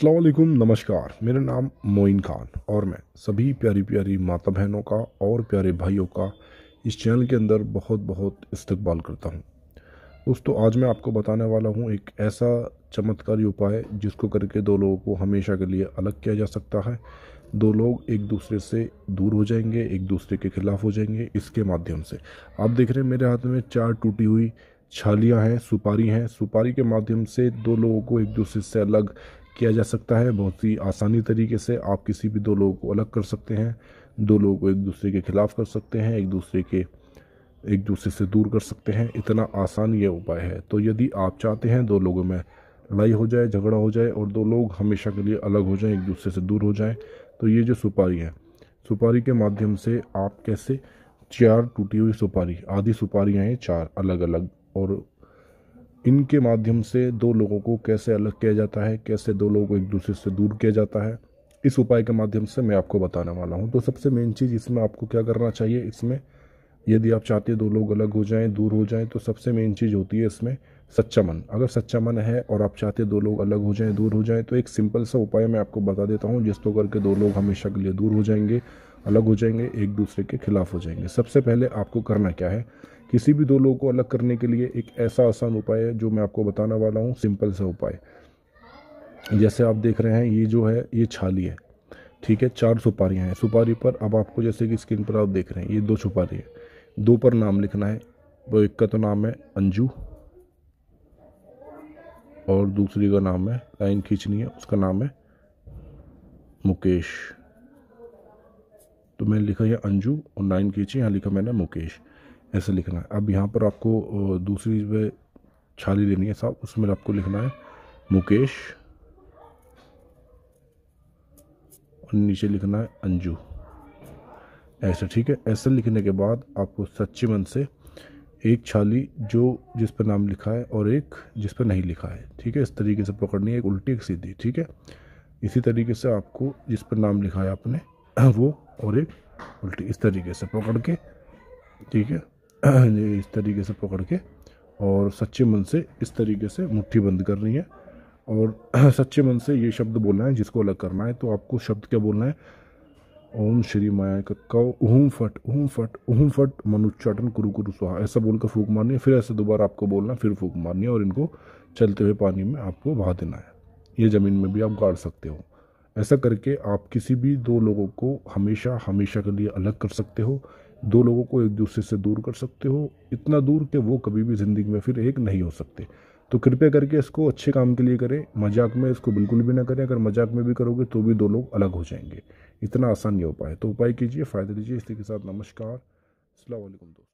असलकुम नमस्कार मेरा नाम मोइन खान और मैं सभी प्यारी प्यारी माता बहनों का और प्यारे भाइयों का इस चैनल के अंदर बहुत बहुत इस्तकबाल करता हूँ दोस्तों आज मैं आपको बताने वाला हूँ एक ऐसा चमत्कारी उपाय जिसको करके दो लोगों को हमेशा के लिए अलग किया जा सकता है दो लोग एक दूसरे से दूर हो जाएंगे एक दूसरे के खिलाफ हो जाएंगे इसके माध्यम से आप देख रहे हैं मेरे हाथ में चार टूटी हुई छालियाँ हैं सुपारी हैं सुपारी के माध्यम से दो लोगों को एक दूसरे से अलग किया जा सकता है बहुत ही आसानी तरीके से आप किसी भी दो लोगों को अलग कर सकते हैं दो लोगों को एक दूसरे के खिलाफ कर सकते हैं एक दूसरे के एक दूसरे से दूर कर सकते हैं इतना आसान यह उपाय है तो यदि आप चाहते हैं दो लोगों में लड़ाई हो जाए झगड़ा हो जाए और दो लोग हमेशा के लिए अलग हो जाएं एक दूसरे से दूर हो जाएं तो ये जो सुपारी है सुपारी के माध्यम से आप कैसे चार टूटी हुई सुपारी आधी सुपारियाँ हैं चार अलग अलग और इनके माध्यम से दो लोगों को कैसे अलग किया जाता है कैसे दो लोगों को एक दूसरे से दूर किया जाता है इस उपाय के माध्यम से मैं आपको बताने वाला हूँ तो सबसे मेन चीज़ इसमें आपको क्या करना चाहिए इसमें यदि आप चाहते हैं दो लोग अलग हो जाएं दूर हो जाएं तो सबसे मेन चीज़ होती है इसमें सच्चा मन अगर सच्चा मन है और आप चाहते हैं दो लोग अलग हो जाएं दूर हो जाएं तो एक सिंपल सा उपाय मैं आपको बता देता हूँ तो करके दो लोग हमेशा के लिए दूर हो जाएंगे अलग हो जाएंगे एक दूसरे के खिलाफ हो जाएंगे सबसे पहले आपको करना क्या है किसी भी दो लोगों को अलग करने के लिए एक ऐसा आसान उपाय है जो मैं आपको बताने वाला हूँ सिंपल सा उपाय जैसे आप देख रहे हैं ये जो है ये छाली है ठीक है चार सुपारियाँ हैं सुपारी पर अब आपको जैसे कि स्क्रीन पर आप देख रहे हैं ये दो सुपारी है दो पर नाम लिखना है तो एक का तो नाम है अंजू और दूसरी का नाम है लाइन खींचनी है उसका नाम है मुकेश तो मैंने लिखा यह अंजू और लाइन खींची यहाँ लिखा मैंने मुकेश ऐसे लिखना है अब यहाँ पर आपको दूसरी पे छाली लेनी है साहब उसमें आपको लिखना है मुकेश और नीचे लिखना है अंजू ऐसे ठीक है ऐसे लिखने के बाद आपको सच्चे मन से एक छाली जो जिस पर नाम लिखा है और एक जिस पर नहीं लिखा है ठीक है इस तरीके से पकड़नी है एक उल्टी एक सीधी ठीक है इसी तरीके से आपको जिस पर नाम लिखा है आपने वो और एक उल्टी इस तरीके से पकड़ के ठीक है इस तरीके से पकड़ के और सच्चे मन से इस तरीके से मुट्ठी बंद करनी है और सच्चे मन से ये शब्द बोलना है जिसको अलग करना है तो आपको शब्द क्या बोलना है ओम श्री माया कक्का ओम फट ओम फट ओम फट मनुच्चाटन कुरु कुरु स्वाहा ऐसा बोलकर फूक मारनी है फिर ऐसे दोबारा आपको बोलना फिर फूक मारनी है और इनको चलते हुए पानी में आपको बहा देना है ये ज़मीन में भी आप गाड़ सकते हो ऐसा करके आप किसी भी दो लोगों को हमेशा हमेशा के लिए अलग कर सकते हो दो लोगों को एक दूसरे से दूर कर सकते हो इतना दूर कि वो कभी भी ज़िंदगी में फिर एक नहीं हो सकते तो कृपया करके इसको अच्छे काम के लिए करें मजाक में इसको बिल्कुल भी ना करें अगर मजाक में भी करोगे तो भी दो लोग अलग हो जाएंगे इतना आसान नहीं हो पाए तो उपाय कीजिए फ़ायदा लीजिए इसी के साथ नमस्कार अल्लाम दोस्तों